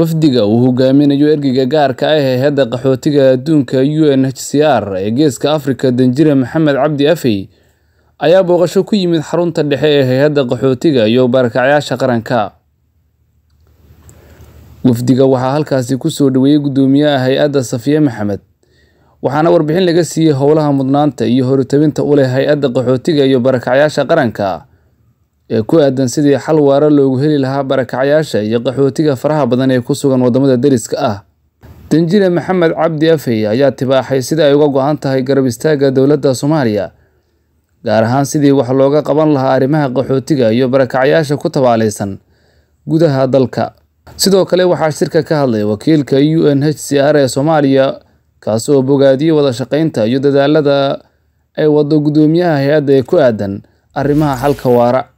wafdiga uu hogaaminayo ergeyga gaarka ah ee heedda qaxootiga adduunka u n h c r ee geeska afrika danjire maxamed cabdi afey ayaa booqasho ku yimid xarunta dhexe ee hay-adda qaxootiga iyo barakacyaasha qaranka wafdiga waxaa halkaasi kusoo dhaweeyey guddoomiyaha hay-adda safiye maxamed waxaana warbixin laga siiyey howlaha mudnaanta iyo horitabinta u leh hay-adda qaxootiga iyo barakacyaasha qaranka ee ku aadan sidii xal waara loogu heli lahaa barakacyaasha iyo qaxootiga faraha badan ee ku sugan waddamada deriska ah danjire maxamed cabdi afey ayaa tibaaxay sida ay uga go tahay garab istaagga dowladda soomaaliya gaar ahaan sidii wax looga qaban lahaa arrimaha qaxootiga iyo barakacyaasha ku tabaalaysan gudaha dalka sidoo kale waxaa shirka ka hadlay wakiilka u n h c r ee soomaaliya kaas oo bogaadiyey wada shaqaynta iyo dadaalada ay wado guddoomiyaha hay-adda ee ku aadan arrimaha xalka waara